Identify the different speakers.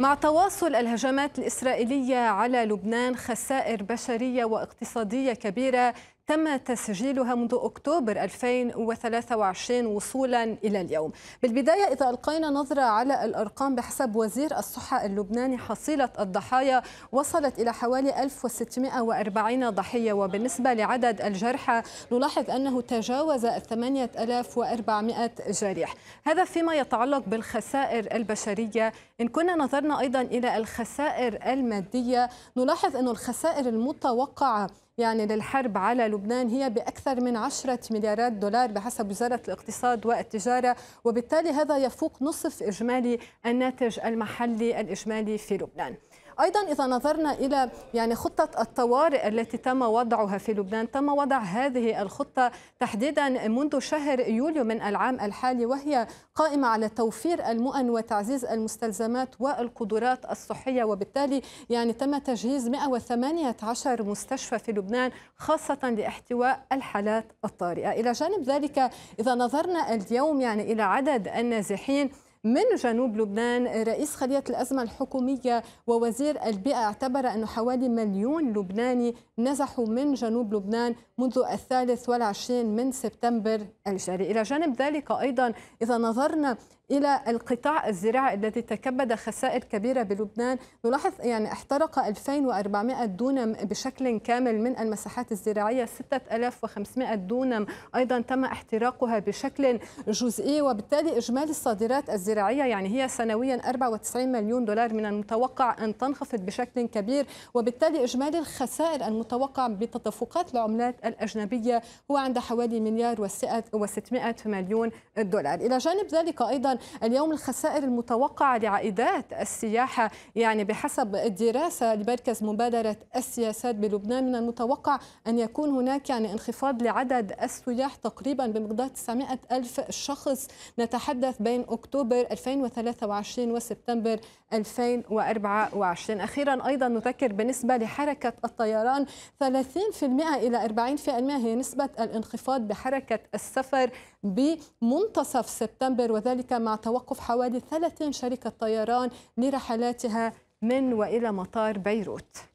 Speaker 1: مع تواصل الهجمات الإسرائيلية على لبنان خسائر بشرية واقتصادية كبيرة تم تسجيلها منذ أكتوبر 2023 وصولا إلى اليوم بالبداية إذا ألقينا نظرة على الأرقام بحسب وزير الصحة اللبناني حصيلة الضحايا وصلت إلى حوالي 1640 ضحية وبالنسبة لعدد الجرحى نلاحظ أنه تجاوز 8400 جريح هذا فيما يتعلق بالخسائر البشرية إن كنا نظرنا أيضا إلى الخسائر المادية نلاحظ أن الخسائر المتوقعة يعني للحرب على لبنان هي بأكثر من عشرة مليارات دولار بحسب وزارة الاقتصاد والتجارة وبالتالي هذا يفوق نصف إجمالي الناتج المحلي الإجمالي في لبنان ايضا اذا نظرنا الى يعني خطه الطوارئ التي تم وضعها في لبنان تم وضع هذه الخطه تحديدا منذ شهر يوليو من العام الحالي وهي قائمه على توفير المؤن وتعزيز المستلزمات والقدرات الصحيه وبالتالي يعني تم تجهيز 118 مستشفى في لبنان خاصه لاحتواء الحالات الطارئه الى جانب ذلك اذا نظرنا اليوم يعني الى عدد النازحين من جنوب لبنان رئيس خلية الأزمة الحكومية ووزير البيئة اعتبر أن حوالي مليون لبناني نزحوا من جنوب لبنان منذ الثالث والعشرين من سبتمبر الجاري إلى جانب ذلك أيضا إذا نظرنا الى القطاع الزراعي الذي تكبد خسائر كبيره بلبنان نلاحظ يعني احترق 2400 دونم بشكل كامل من المساحات الزراعيه 6500 دونم ايضا تم احتراقها بشكل جزئي وبالتالي اجمالي الصادرات الزراعيه يعني هي سنويا 94 مليون دولار من المتوقع ان تنخفض بشكل كبير وبالتالي اجمالي الخسائر المتوقع بتدفقات العملات الاجنبيه هو عند حوالي مليار و600 مليون دولار الى جانب ذلك ايضا اليوم الخسائر المتوقعة لعائدات السياحة يعني بحسب الدراسة لمركز مبادرة السياسات بلبنان من المتوقع أن يكون هناك يعني انخفاض لعدد السياح تقريبا بمقدار 900 ألف شخص نتحدث بين أكتوبر 2023 وسبتمبر 2024 أخيرا أيضا نذكر بالنسبة لحركة الطيران 30% إلى 40% هي نسبة الانخفاض بحركة السفر بمنتصف سبتمبر وذلك مع مع توقف حوالي 30 شركة طيران لرحلاتها من وإلى مطار بيروت